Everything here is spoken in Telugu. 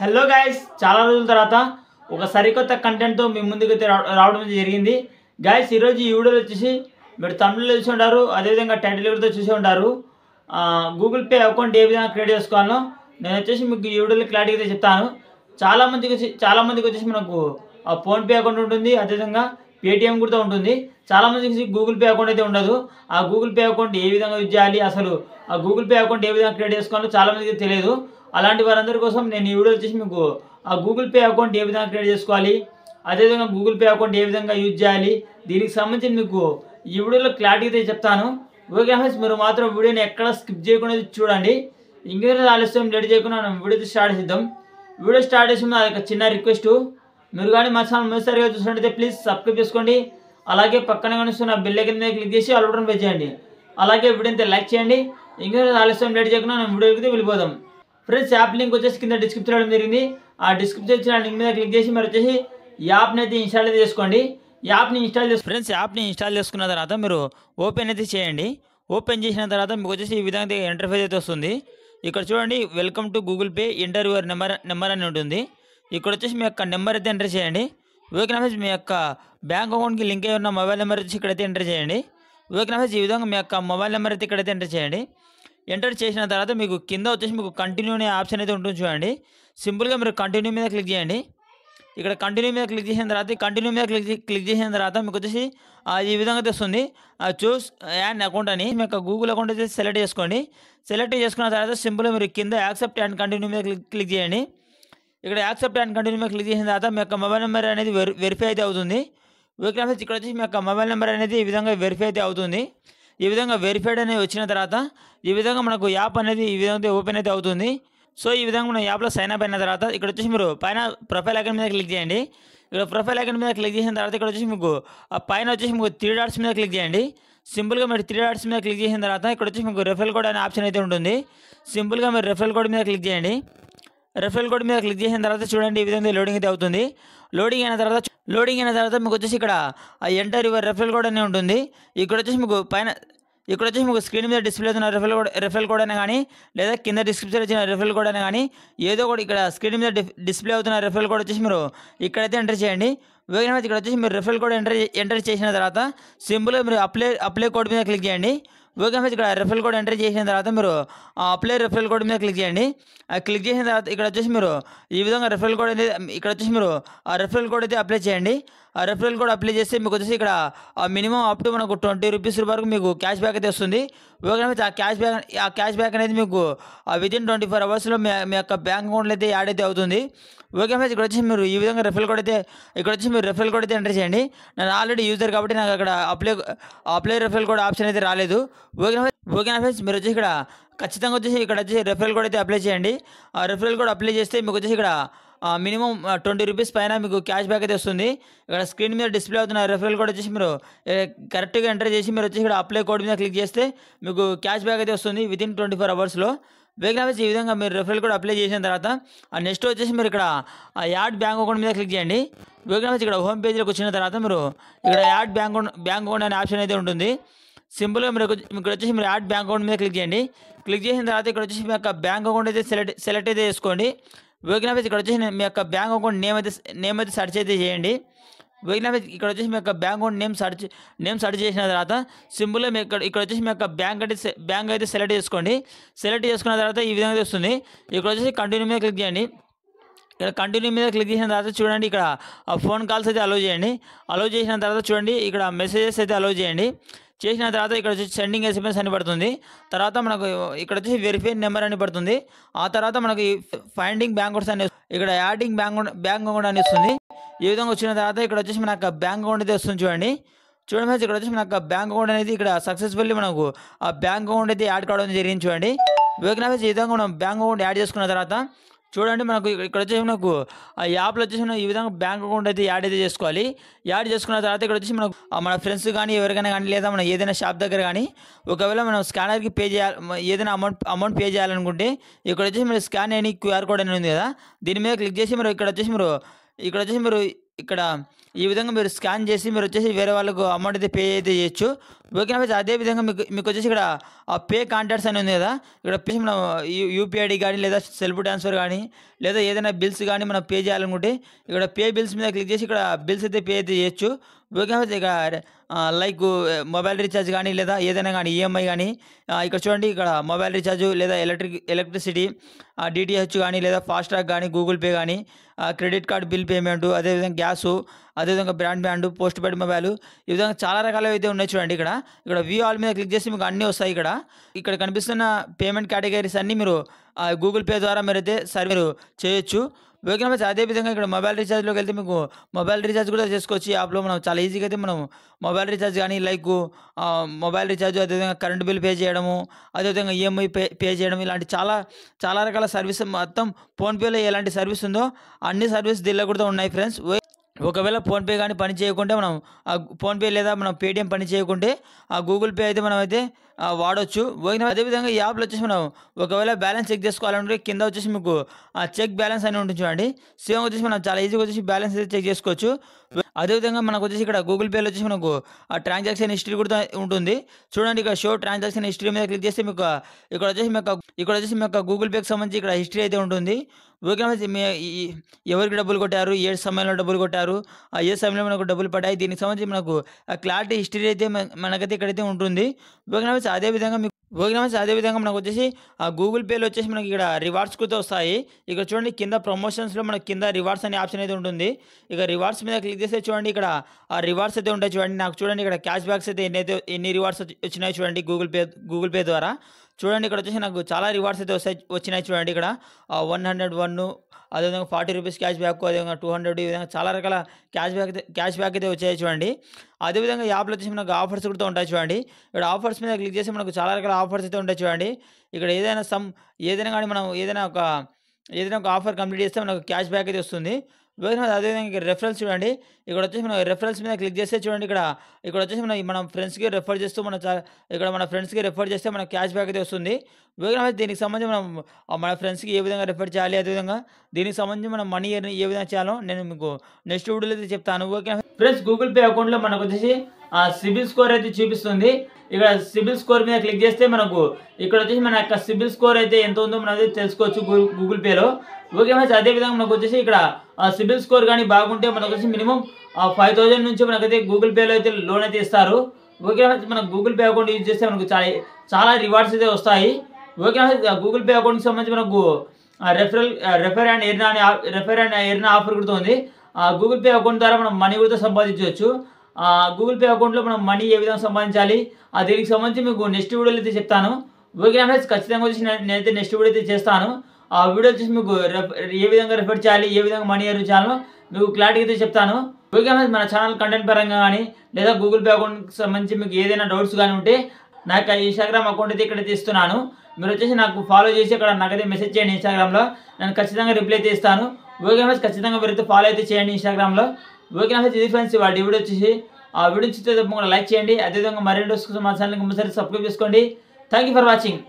హలో గాయస్ చాలా రోజుల తర్వాత ఒక సరికొత్త కంటెంట్తో మీ ముందుకు రావడం జరిగింది గాయస్ ఈరోజు ఈ వీడియోలు వచ్చేసి మీరు తమిళలో చూసి ఉంటారు అదేవిధంగా టైటిల్ కూడా చూసి ఉంటారు గూగుల్ పే అకౌంట్ ఏ విధంగా క్రియేట్ చేసుకోవాలో నేను వచ్చేసి మీకు ఈ వీడియోలో క్లారిటీగా చెప్తాను చాలామందికి వచ్చి చాలామందికి వచ్చేసి మనకు ఫోన్పే అకౌంట్ ఉంటుంది అదేవిధంగా పేటిఎం కూడా ఉంటుంది చాలామందికి గూగుల్ పే అకౌంట్ అయితే ఉండదు ఆ గూగుల్ పే అకౌంట్ ఏ విధంగా యూజ్ చేయాలి అసలు ఆ గూగుల్ పే అకౌంట్ ఏ విధంగా క్రియేట్ చేసుకోవాలో చాలామందికి తెలియదు అలాంటి వారందరి కోసం నేను ఈ వీడియో వచ్చేసి మీకు ఆ గూగుల్ పే అకౌంట్ ఏ విధంగా క్రియేట్ చేసుకోవాలి అదేవిధంగా గూగుల్ పే అకౌంట్ ఏ విధంగా యూజ్ చేయాలి దీనికి సంబంధించి మీకు ఈ వీడియోలో క్లారిటీగా చెప్తాను ఓకే ఫ్రెండ్స్ మీరు మాత్రం వీడియోని ఎక్కడ స్కిప్ చేయకుండా చూడండి ఇంకేదో ఆలస్యం రెడీ చేయకుండా మనం వీడియో స్టార్ట్ చేద్దాం వీడియో స్టార్ట్ చేసిన ఒక చిన్న రిక్వెస్ట్ మీరు కానీ మా ఛానల్ మొదటిసారిగా చూసినట్టయితే ప్లీజ్ సబ్స్క్రైబ్ చేసుకోండి అలాగే పక్కన కనిపిస్తున్న బిల్ కింద క్లిక్ చేసి అల్లుడని పే చేయండి అలాగే వీడియో లైక్ చేయండి ఇంకేదో ఆలస్యం రెడీ చేయకుండా మనం వీడియోకి వెళ్ళిపోదాం ఫ్రెండ్స్ యాప్ లింక్ వచ్చేసి కింద డిస్క్రిప్షన్ జరిగింది ఆ డిస్క్రిప్షన్ ఇచ్చిన లింక్ మీద క్లిక్ చేసి మీరు వచ్చేసి యాప్ని అయితే ఇన్స్టాల్ అయితే చేసుకోండి యాప్ని ఇన్స్టాల్ చేసి ఫ్రెండ్స్ యాప్ని ఇన్స్టాల్ చేసుకున్న తర్వాత మీరు ఓపెన్ అయితే చేయండి ఓపెన్ చేసిన తర్వాత మీకు వచ్చేసి ఈ విధంగా ఇంటర్ఫేస్ అయితే వస్తుంది ఇక్కడ చూడండి welcome to Google Pay enter your number number అని ఉంటుంది ఇక్కడ వచ్చేసి మీ యొక్క నెంబర్ అయితే ఎంటర్ చేయండి ఓకేనాఫీస్ మీ యొక్క బ్యాంక్ అకౌంట్కి లింక్ అయి ఉన్న మొబైల్ నెంబర్ వచ్చి ఇక్కడైతే ఎంటర్ చేయండి ఓకేనాఫీస్ ఈ విధంగా మీ యొక్క మొబైల్ నెంబర్ అయితే ఇక్కడైతే ఎంటర్ చేయండి ఎంటర్ చేసిన తర్వాత మీకు కింద వచ్చేసి మీకు కంటిన్యూ అనే ఆప్షన్ అయితే ఉంటుంది చూడండి సింపుల్గా మీరు కంటిన్యూ మీద క్లిక్ చేయండి ఇక్కడ కంటిన్యూ మీద క్లిక్ చేసిన తర్వాత కంటిన్యూ మీద క్లిక్ క్లిక్ చేసిన తర్వాత మీకు వచ్చేసి ఈ విధంగా తెస్తుంది చూస్ యాన్ అకౌంట్ అని మీ యొక్క గూగుల్ అకౌంట్ అయితే సెలెక్ట్ చేసుకోండి సెలెక్ట్ చేసుకున్న తర్వాత సింపుల్గా మీరు కింద యాక్సెప్ట్ అండ్ కంటిన్యూ మీద క్లిక్ క్లిక్ చేయండి ఇక్కడ యాక్సెప్ట్ అండ్ కంటిన్యూ మీద క్లిక్ చేసిన తర్వాత మీ యొక్క మొబైల్ నెంబర్ అనేది వెరిఫై అయితే అవుతుంది వీక్ ఇక్కడ వచ్చేసి మీ యొక్క మొబైల్ నెంబర్ అనేది ఈ విధంగా వెరిఫై అయితే అవుతుంది ఈ విధంగా వెరిఫైడ్ అనేది వచ్చిన తర్వాత ఈ విధంగా మనకు యాప్ అనేది ఈ విధంగా ఓపెన్ అయితే అవుతుంది సో ఈ విధంగా మనం యాప్లో సైన్ అప్ అయిన తర్వాత ఇక్కడ వచ్చేసి మీరు పైన ప్రొఫైల్ ఐకన్ మీద క్లిక్ చేయండి ఇక్కడ ప్రొఫైల్ ఐకన్ మీద క్లిక్ చేసిన తర్వాత ఇక్కడ వచ్చేసి మీకు ఆ పైన వచ్చేసి మీకు త్రీ డాట్స్ మీద క్లిక్ చేయండి సింపుల్గా మీరు త్రీ డాట్స్ మీద క్లిక్ చేసిన తర్వాత ఇక్కడ వచ్చి మీకు రెఫరల్ కోడ్ అనే ఆప్షన్ అయితే ఉంటుంది సింపుల్గా మీరు రెఫరల్ కోడ్ మీద క్లిక్ చేయండి రెఫరల్ కోడ్ మీద క్లిక్ చేసిన తర్వాత చూడండి ఈ విధంగా లోడింగ్ అయితే అవుతుంది లోడింగ్ అయిన తర్వాత లోడింగ్ అయిన తర్వాత మీకు వచ్చేసి ఇక్కడ ఎంటర్ యువర్ రెఫరల్ కోడ్ అనే ఉంటుంది ఇక్కడ వచ్చేసి మీకు పైన ఇక్కడ వచ్చేసి మీకు స్క్రీన్ మీద డిస్ప్లే అవుతున్న రిఫరల్ రిఫరల్ కోడ్ అయినా కానీ లేదా కింద డిస్క్రిప్షన్ వచ్చిన రిఫరల్ కోడ్ అయినా కానీ ఏదో ఒకటి ఇక్కడ స్క్రీన్ మీద డిస్ప్లే అవుతున్న రిఫరల్ కోడ్ వచ్చేసి మీరు ఇక్కడైతే ఎంటర్ చేయండి వేగంగా ఇక్కడ వచ్చేసి మీరు రిఫరల్ కోడ్ ఎంటర్ ఎంటర్ చేసిన తర్వాత సింపుల్గా మీరు అప్లై అప్లై కోడ్ మీద క్లిక్ చేయండి ఓకే ఫ్రెండ్స్ ఇక్కడ రెఫరల్ కోడ్ ఎంటర్ చేసిన తర్వాత మీరు అప్లై రెఫరల్ కోడ్ మీద క్లిక్ చేయండి క్లిక్ చేసిన తర్వాత ఇక్కడ వచ్చేసి మీరు ఈ విధంగా రెఫరల్ కోడ్ అయితే ఇక్కడ వచ్చేసి మీరు ఆ రెఫరల్ కోడ్ అయితే అప్లై చేయండి ఆ రెఫరల్ కోడ్ అప్లై చేస్తే మీకు వచ్చేసి ఇక్కడ మినిమం అప్ టు మనకు ట్వంటీ రూపీస్ వరకు మీకు క్యాష్ బ్యాక్ అయితే వస్తుంది ఓకే ఫ్రెండ్స్ ఆ క్యాష్ బ్యాక్ ఆ క్యాష్ బ్యాక్ అనేది మీకు వితిన్ ట్వంటీ ఫోర్ అవర్స్లో మీ మీ యొక్క బ్యాంక్ అకౌంట్లో అయితే యాడ్ అయితే అవుతుంది ఓకే ఫ్రెండ్స్ ఇక్కడ వచ్చి మీరు ఈ విధంగా రెఫరల్ కోడ్ అయితే ఇక్కడ వచ్చి మీరు రెఫరల్ కోడ్ అయితే ఎంటర్ చేయండి నేను ఆల్రెడీ యూజర్ కాబట్టి నాకు అక్కడ apply apply referral code option అయితే రాలేదు ఓకేనా ఫ్రెండ్స్ మీరు వచ్చేసి ఇక్కడ ఖచ్చితంగా వచ్చేసి ఇక్కడ వచ్చేసి రెఫరల్ కోడ్ అయితే అప్లై చేయండి ఆ రెఫరల్ కోడ్ అప్లై చేస్తే మీకు వచ్చేసి ఇక్కడ మినిమం ట్వంటీ రూపీస్ పైన మీకు క్యాష్ బ్యాక్ అయితే వస్తుంది ఇక్కడ స్క్రీన్ మీద డిస్ప్లే అవుతున్న రెఫరల్ కోడ్ వచ్చేసి మీరు కరెక్ట్గా ఎంటర్ చేసి మీరు వచ్చేసి ఇక్కడ అప్లై కోడ్ మీద క్లిక్ చేస్తే మీకు క్యాష్ బ్యాక్ అయితే వస్తుంది వితిన్ ట్వంటీ ఫోర్ అవర్స్లో వేగనావేసి ఈ విధంగా మీరు రెఫరల్ కోడ్ అప్లై చేసిన తర్వాత నెక్స్ట్ వచ్చేసి మీరు ఇక్కడ యాడ్ బ్యాంక్ అకౌంట్ మీద క్లిక్ చేయండి వేగనావేసి ఇక్కడ హోమ్ పేజ్లోకి వచ్చిన తర్వాత మీరు ఇక్కడ యాడ్ బ్యాంక్ బ్యాంక్ అకౌంట్ అనే ఆప్షన్ అయితే ఉంటుంది సింపుల్గా మీరు ఇక్కడ వచ్చేసి మీరు యాడ్ బ్యాంక్ అకౌంట్ మీద క్లిక్ చేయండి క్లిక్ చేసిన తర్వాత ఇక్కడ వచ్చేసి మీ యొక్క బ్యాంక్ అకౌంట్ అయితే సెలెక్ట్ సెలెక్ట్ అయితే చేసుకోండి వేగిన ఇక్కడ వచ్చేసి మీ యొక్క బ్యాంక్ అకౌంట్ నేమ్ అయితే నేమ్ అయితే సెర్చ్ అయితే చేయండి వేగిన ఇక్కడ వచ్చేసి మీ యొక్క bank account name search name search చేసిన తర్వాత సింపుల్గా మీ ఇక్కడ ఇక్కడ వచ్చేసి మీ యొక్క బ్యాంక్ అయితే బ్యాంక్ అయితే సెలెక్ట్ చేసుకోండి సెలెక్ట్ చేసుకున్న తర్వాత ఈ విధంగా వస్తుంది ఇక్కడ వచ్చేసి కంటిన్యూ మీద క్లిక్ చేయండి ఇక్కడ కంటిన్యూ మీద క్లిక్ చేసిన తర్వాత చూడండి ఇక్కడ ఫోన్ కాల్స్ అయితే అలో చేయండి అలో చేసిన తర్వాత చూడండి ఇక్కడ మెసేజెస్ అయితే అలో చేయండి చేసిన తర్వాత ఇక్కడ వచ్చి సెండింగ్ ఎస్ఎంఎస్ అని పడుతుంది తర్వాత మనకు ఇక్కడ వచ్చి వెరిఫై నెంబర్ అని పడుతుంది ఆ తర్వాత మనకి ఫైండింగ్ బ్యాంక్ అకౌంట్స్ అని ఇక్కడ యాడింగ్ బ్యాంక్ బ్యాంక్ అకౌంట్ అని వస్తుంది ఈ విధంగా వచ్చిన తర్వాత ఇక్కడ వచ్చేసి మనకు బ్యాంక్ అకౌంట్ అయితే వస్తుంది చూడండి చూడండి ఫ్రెండ్స్ ఇక్కడ వచ్చేసి మనకు బ్యాంక్ అకౌంట్ అనేది ఇక్కడ సక్సెస్ఫుల్లీ మనకు ఆ బ్యాంక్ అకౌంట్ అయితే యాడ్ కావడం జరిగింది చూడండి ఓకేనా ఈ విధంగా మనం బ్యాంక్ అకౌంట్ యాడ్ చేసుకున్న తర్వాత చూడండి మనకు ఇక్కడ వచ్చేసి మనకు ఆ యాప్లో వచ్చేసి మనం ఈ విధంగా బ్యాంక్ అకౌంట్ అయితే యాడ్ అయితే చేసుకోవాలి యాడ్ చేసుకున్న తర్వాత ఇక్కడ వచ్చేసి మనకు మన ఫ్రెండ్స్ కానీ ఎవరికైనా కానీ లేదా మనం ఏదైనా షాప్ దగ్గర కానీ ఒకవేళ మనం స్కానర్కి పే చేయాలి ఏదైనా అమౌంట్ అమౌంట్ పే చేయాలనుకుంటే ఇక్కడ వచ్చేసి మీరు స్కాన్ అని క్యూఆర్ కోడ్ అని ఉంది కదా దీని మీద క్లిక్ చేసి మీరు ఇక్కడ వచ్చేసి మీరు ఇక్కడ వచ్చేసి మీరు ఇక్కడ ఈ విధంగా మీరు స్కాన్ చేసి మీరు వచ్చేసి వేరే వాళ్ళకు అమౌంట్ అయితే పే అయితే చేయొచ్చు ఓకే అయితే అదే విధంగా మీకు మీకు వచ్చేసి ఇక్కడ ఆ పే కాంటాక్ట్స్ అని ఉంది కదా ఇక్కడ పే మనం యూపీఐ ఐడి కానీ లేదా సెల్ఫ్ ట్రాన్స్ఫర్ కానీ లేదా ఏదైనా బిల్స్ కానీ మనం పే చేయాలనుకుంటే ఇక్కడ పే బిల్స్ మీద క్లిక్ చేసి ఇక్కడ బిల్స్ అయితే పే అయితే చేయొచ్చు ఓకే ఇక లైక్ మొబైల్ రీఛార్జ్ కానీ లేదా ఏదైనా కానీ ఈఎంఐ e కానీ ఇక్కడ చూడండి ఇక్కడ మొబైల్ రీఛార్జ్ లేదా ఎలక్ట్రిక్ ఎలక్ట్రిసిటీ డిటిహెచ్ కానీ లేదా ఫాస్ట్రాక్ కానీ గూగుల్ పే కానీ క్రెడిట్ కార్డు బిల్ పేమెంట్ అదేవిధంగా గ్యాసు అదేవిధంగా broadband postpaid mobile ఈ విధంగా చాలా రకాలు అయితే ఉన్నాయి చూడండి ఇక్కడ ఇక్కడ వ్యూ ఆల్ మీద క్లిక్ చేసి మీకు అన్నీ వస్తాయి ఇక్కడ ఇక్కడ కనిపిస్తున్న పేమెంట్ కేటగిరీస్ అన్నీ మీరు గూగుల్ పే ద్వారా మీరైతే సరే మీరు చేయొచ్చు ఓకే అదే అదేవిధంగా ఇక్కడ మొబైల్ రీఛార్జ్లోకి వెళ్తే మీకు మొబైల్ రీఛార్జ్ కూడా చేసుకోవచ్చు యాప్లో మనం చాలా ఈజీగా అయితే మనం మొబైల్ రీఛార్జ్ కానీ లైక్ మొబైల్ రీఛార్జ్ అదేవిధంగా కరెంట్ బిల్ పే చేయడము అదేవిధంగా ఈఎంఐ e పే పే చేయడం ఇలాంటి చాలా చాలా రకాల సర్వీస్ మొత్తం ఫోన్పేలో ఎలాంటి సర్వీస్ ఉందో అన్ని సర్వీస్ దీనిలో కూడా ఉన్నాయి ఫ్రెండ్స్ ఒకవేళ ఫోన్పే కానీ పని చేయకుంటే మనం ఫోన్పే లేదా మనం పేటిఎం పని చేయకుంటే ఆ గూగుల్ పే అయితే మనం అయితే వాడొచ్చు పోయిన అదేవిధంగా ఈ యాప్లో వచ్చేసి మనం ఒకవేళ బ్యాలెన్స్ చెక్ చేసుకోవాలంటే కింద వచ్చేసి మీకు ఆ చెక్ బ్యాలెన్స్ అని ఉంటుంది చూడండి సేమ్ వచ్చేసి మనం చాలా ఈజీగా వచ్చేసి బ్యాలెన్స్ అయితే చెక్ చేసుకోవచ్చు అదేవిధంగా మనకు వచ్చేసి ఇక్కడ గూగుల్ పేలో వచ్చేసి మనకు ఆ ట్రాన్సాక్షన్ హిస్టరీ కూడా ఉంటుంది చూడండి ఇక్కడ షో ట్రాన్సాక్షన్ హిస్టరీ మీద క్లిక్ చేస్తే మీకు ఇక్కడ వచ్చేసి మీకు ఇక్కడ వచ్చేసి మీకు గూగుల్ పేకి సంబంధించి ఇక్కడ హిస్టరీ అయితే ఉంటుంది ఓకే ఎవరికి డబ్బులు కొట్టారు ఏ సమయంలో డబ్బులు కొట్టారు ఏ సమయంలో మనకు డబ్బులు పడ్డాయి దీనికి సంబంధించి మనకు క్లారిటీ హిస్టరీ అయితే మనకైతే ఇక్కడైతే ఉంటుంది ఓకే అదేవిధంగా మీకు ఓకే నమస్తే అదేవిధంగా మనకు వచ్చేసి గూగుల్ పేలో వచ్చేసి మనకి ఇక్కడ రివార్డ్స్ కూడా వస్తాయి ఇక్కడ చూడండి కింద ప్రమోషన్స్లో మనకు కింద రివార్డ్స్ అనే ఆప్షన్ అయితే ఉంటుంది ఇక రివార్డ్స్ మీద క్లిక్ చేస్తే చూడండి ఇక్కడ ఆ రివార్డ్స్ అయితే ఉంటాయి చూడండి నాకు చూడండి ఇక్కడ క్యాష్ బ్యాక్స్ అయితే ఎన్ని అయితే ఎన్ని రివార్డ్స్ వచ్చినాయి చూడండి గూగుల్ పే గూగుల్ పే ద్వారా చూడండి ఇక్కడ వచ్చేసి నాకు చాలా రివార్డ్స్ అయితే వస్తాయి వచ్చినాయి చూడండి ఇక్కడ వన్ హండ్రెడ్ వన్ అదేవిధంగా ఫార్టీ రూపీస్ క్యాష్ బ్యాక్ అదేవిధంగా టూ హండ్రెడ్ ఈ విధంగా చాలా రకాల క్యాష్ బ్యాక్ క్యాష్ బ్యాక్ అయితే వచ్చాయి చూడండి అదేవిధంగా యాప్లో వచ్చేసి మనకు ఆఫర్స్ కూడా ఉంటాయి చూడండి ఇక్కడ ఆఫర్స్ మీద క్లిక్ చేసి మనకు చాలా రకాల ఆఫర్స్ అయితే ఉంటాయి చూడండి ఇక్కడ ఏదైనా సమ్ ఏదైనా కానీ మనం ఏదైనా ఒక ఏదైనా ఒక ఆఫర్ కంప్లీట్ చేస్తే మనకు క్యాష్ బ్యాక్ అయితే వస్తుంది అదేవిధంగా ఇక్కడ రెఫరెన్స్ చూడండి ఇక్కడ వచ్చేసి మనం రెఫరెన్స్ మీద క్లిక్ చేస్తే చూడండి ఇక్కడ ఇక్కడ వచ్చేసి మనం మనం ఫ్రెండ్స్కి రెఫర్ చేస్తూ మన ఇక్కడ మన ఫ్రెండ్స్కి రెఫర్ చేస్తే మనకు క్యాష్ బ్యాక్ అయితే వస్తుంది వేగన దీనికి సంబంధించి మనం మన ఫ్రెండ్స్కి ఏ విధంగా రెఫర్ చేయాలి అదేవిధంగా దీనికి సంబంధించి మనం మనీ ఏ విధంగా చేయాలో నేను మీకు నెక్స్ట్ వీడియోలో అయితే చెప్తాను ఓకే ఫ్రెండ్స్ గూగుల్ పే అకౌంట్లో మనకు వచ్చేసి సిబిల్ స్కోర్ అయితే చూపిస్తుంది ఇక్కడ సిబిల్ స్కోర్ మీద క్లిక్ చేస్తే మనకు ఇక్కడ వచ్చేసి మన యొక్క సిబిల్ స్కోర్ అయితే ఎంత ఉందో మనం అయితే తెలుసుకోవచ్చు గూగుల్ పేలో ఓకే మ్యాచ్ అదేవిధంగా మనకు వచ్చేసి ఇక్కడ సిబిల్ స్కోర్ కానీ బాగుంటే మనకు వచ్చి మినిమం ఫైవ్ థౌజండ్ నుంచి మనకైతే గూగుల్ పేలో అయితే లోన్ అయితే ఇస్తారు ఓకే మ్యాచ్ మనకు గూగుల్ పే అకౌంట్ యూజ్ చేస్తే మనకు చాలా చాలా రివార్డ్స్ అయితే వస్తాయి ఓకే మ్యాచ్ గూగుల్ పే అకౌంట్కి సంబంధించి మనకు referral refer and earn refer and earn offer కూడా ఉంది గూగుల్ పే అకౌంట్ ద్వారా మనం మనీ కూడా సంపాదించవచ్చు గూగుల్ పే అకౌంట్లో మనం మనీ ఏ విధంగా సంపాదించాలి దీనికి సంబంధించి మీకు నెక్స్ట్ వీడియోలు అయితే చెప్తాను ఓకే ఫ్రెండ్స్ ఖచ్చితంగా వచ్చి నేనైతే నెక్స్ట్ వీడియో అయితే చేస్తాను ఆ వీడియో వచ్చేసి మీకు ఏ విధంగా రెఫర్ చేయాలి ఏ విధంగా మనీ ఎర్న్ చేయాలో మీకు క్లారిటీ అయితే చెప్తాను ఓకే ఫ్రెండ్స్ మన ఛానల్ కంటెంట్ పరంగా కానీ లేదా గూగుల్ పే అకౌంట్కి సంబంధించి మీకు ఏదైనా డౌట్స్ కానీ ఉంటే నాకు ఇన్స్టాగ్రామ్ అకౌంట్ అయితే ఇక్కడ తీస్తున్నాను మీరు వచ్చేసి నాకు ఫాలో చేసి అక్కడ నాకైతే మెసేజ్ చేయండి ఇన్స్టాగ్రామ్లో నేను ఖచ్చితంగా రిప్లై అయితే ఇస్తాను ఓకే ఫ్రెండ్స్ ఖచ్చితంగా మీరు ఫాలో అయితే చేయండి ఇన్స్టాగ్రామ్లో ఓకే నా ఇది ఫ్రెండ్స్ వాళ్ళ వీడియో వచ్చేసి ఆ వీడియో చూస్తే లైక్ చేయండి అదేవిధంగా మరిన్ని డోస్ కోసం మా ఛానల్కి ముందు సబ్స్క్రైబ్ చేసుకోండి థ్యాంక్ ఫర్ వాచింగ్